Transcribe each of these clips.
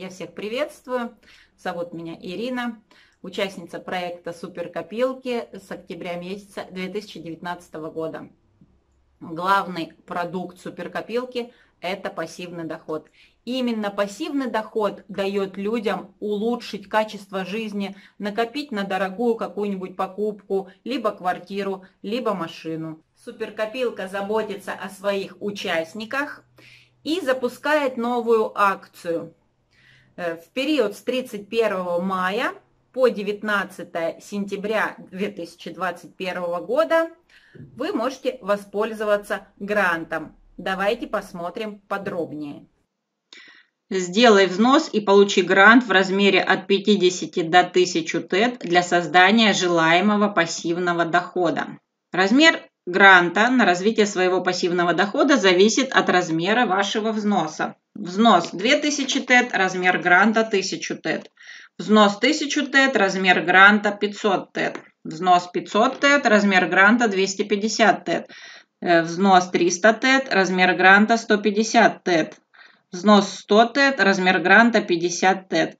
Я всех приветствую. Зовут меня Ирина, участница проекта «Суперкопилки» с октября месяца 2019 года. Главный продукт суперкопилки – это пассивный доход. Именно пассивный доход дает людям улучшить качество жизни, накопить на дорогую какую-нибудь покупку, либо квартиру, либо машину. Суперкопилка заботится о своих участниках и запускает новую акцию – Э, в период с 31 мая по 19 сентября 2021 года вы можете воспользоваться грантом. Давайте посмотрим подробнее. Сделай взнос и получи грант в размере от 50 до 1000 ТЭТ для создания желаемого пассивного дохода. Размер гранта на развитие своего пассивного дохода зависит от размера вашего взноса. Взнос 2000 тет, размер гранта 1000 тет. Взнос 1000 тет, размер гранта 500 тет. Взнос 500 тет, размер гранта 250 тет. Э, взнос 300 тет, размер гранта 150 тет. Взнос 100 тет, размер гранта 50 тет.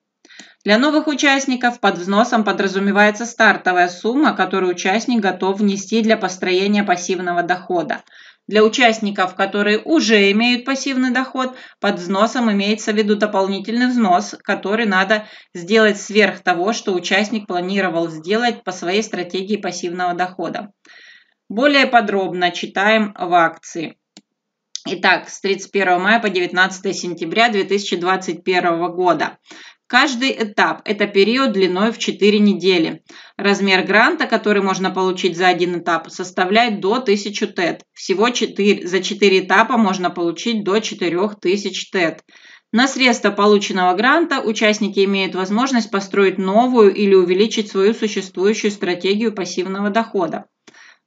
Для новых участников под взносом подразумевается стартовая сумма, которую участник готов внести для построения пассивного дохода. Для участников, которые уже имеют пассивный доход, под взносом имеется в виду дополнительный взнос, который надо сделать сверх того, что участник планировал сделать по своей стратегии пассивного дохода. Более подробно читаем в акции. Итак, с 31 мая по 19 сентября 2021 года. Каждый этап – это период длиной в 4 недели. Размер гранта, который можно получить за один этап, составляет до 1000 тет. Всего 4, за 4 этапа можно получить до 4000 тет. На средства полученного гранта участники имеют возможность построить новую или увеличить свою существующую стратегию пассивного дохода.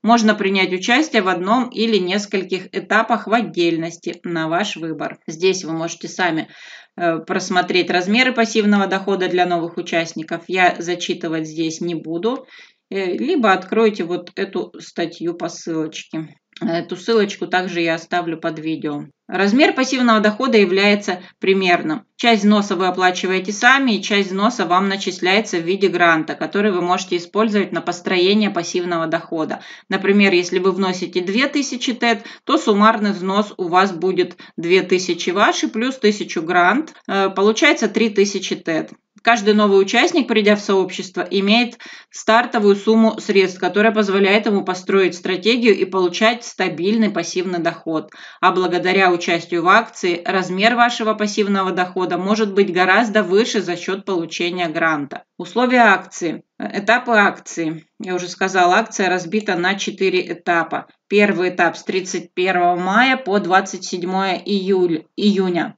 Можно принять участие в одном или нескольких этапах в отдельности на ваш выбор. Здесь вы можете сами э, просмотреть размеры пассивного дохода для новых участников. Я зачитывать здесь не буду. Э, либо откройте вот эту статью по ссылочке. Э, эту ссылочку также я оставлю под видео. Размер пассивного дохода является примерным. Часть взноса вы оплачиваете сами, и часть взноса вам начисляется в виде гранта, который вы можете использовать на построение пассивного дохода. Например, если вы вносите 2000 ТЭТ, то суммарный взнос у вас будет 2000 ваши плюс 1000 грант, э, получается 3000 ТЭТ. Каждый новый участник, придя в сообщество, имеет стартовую сумму средств, которая позволяет ему построить стратегию и получать стабильный пассивный доход. А благодаря участию в акции, размер вашего пассивного дохода может быть гораздо выше за счет получения гранта. Условия акции. Этапы акции. Я уже сказала, акция разбита на 4 этапа. Первый этап с 31 мая по 27 июль, июня.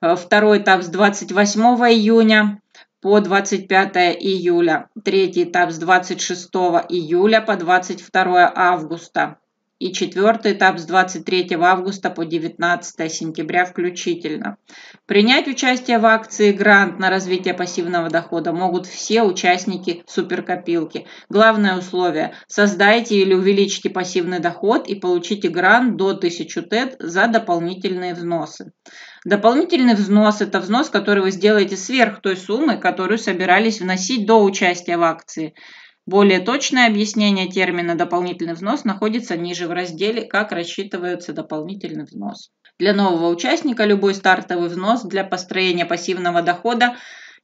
Э, второй этап с 28 июня по 25 июля. Третий этап с 26 июля по 22 августа и четвертый этап с 23 августа по 19 сентября включительно. Принять участие в акции «Грант» на развитие пассивного дохода могут все участники суперкопилки. Главное условие – создайте или увеличьте пассивный доход и получите грант до 1000 ТЭТ за дополнительные взносы. Дополнительный взнос – это взнос, который вы сделаете сверх той суммы, которую собирались вносить до участия в акции. Более точное объяснение термина «дополнительный взнос» находится ниже в разделе «Как рассчитывается дополнительный взнос». Для нового участника любой стартовый взнос для построения пассивного дохода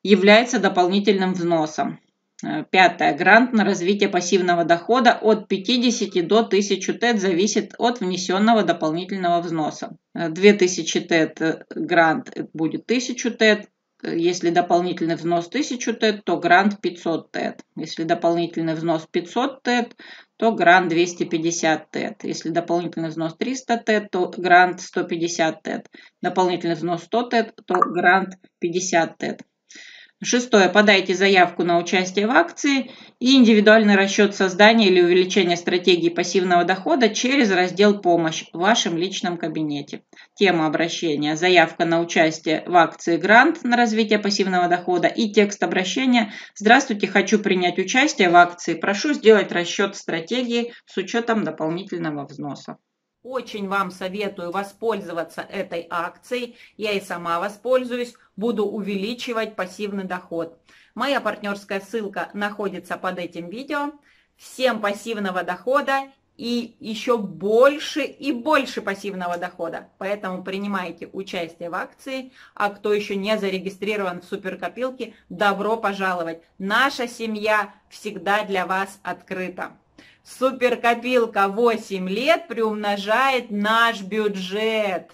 является дополнительным взносом. Э, пятое. Грант на развитие пассивного дохода от 50 до 1000 ТЭТ зависит от внесенного дополнительного взноса. 2000 э, ТЭТ э, грант будет 1000 ТЭТ, если дополнительный взнос 1000 тет, то грант 500 тет. Если дополнительный взнос 500 тет, то грант 250 тет. Если дополнительный взнос 300 тет, то грант 150 тет. Дополнительный взнос 100 тет, то грант 50 тет. Шестое. Подайте заявку на участие в акции и индивидуальный расчет создания или увеличения стратегии пассивного дохода через раздел «Помощь» в вашем личном кабинете. Тема обращения – заявка на участие в акции «Грант» на развитие пассивного дохода и текст обращения «Здравствуйте, хочу принять участие в акции, прошу сделать расчет стратегии с учетом дополнительного взноса». Очень вам советую воспользоваться этой акцией. Я и сама воспользуюсь, буду увеличивать пассивный доход. Моя партнерская ссылка находится под этим видео. Всем пассивного дохода и еще больше и больше пассивного дохода. Поэтому принимайте участие в акции, а кто еще не зарегистрирован в суперкопилке, добро пожаловать. Наша семья всегда для вас открыта суперкопилка 8 лет приумножает наш бюджет.